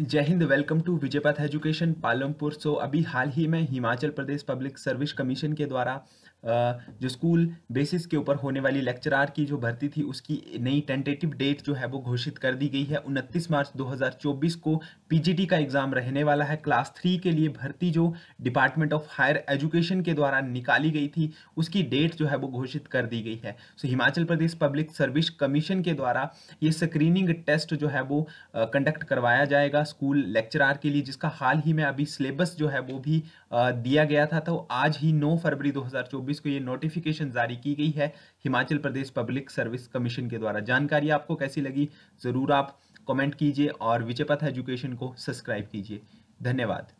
जय हिंद welcome to Vijaypath education Palampur so अभी हाल ही में Himachal Pradesh public service commission के द्वारा जो स्कूल बेसिस के ऊपर होने वाली लेक्चरार की जो भर्ती थी उसकी नई टेंटेटिव डेट जो है वो घोषित कर दी गई है 29 मार्च 2024 को पीजीटी का एग्ज़ाम रहने वाला है क्लास थ्री के लिए भर्ती जो डिपार्टमेंट ऑफ हायर एजुकेशन के द्वारा निकाली गई थी उसकी डेट जो है वो घोषित कर दी गई है so so, Himachal Pradesh public service commission के द्वारा ये स्क्रीनिंग टेस्ट जो है वो कंडक्ट करवाया जाएगा स्कूल लेक्चरार के लिए जिसका हाल ही में अभी सिलेबस जो है वो भी दिया गया था तो आज ही 9 फरवरी 2024 को ये नोटिफिकेशन जारी की गई है Himachal Pradesh public service commission के द्वारा जानकारी आपको कैसी लगी ज़रूर आप कमेंट कीजिए और विजयपथ एजुकेशन को सब्सक्राइब कीजिए धन्यवाद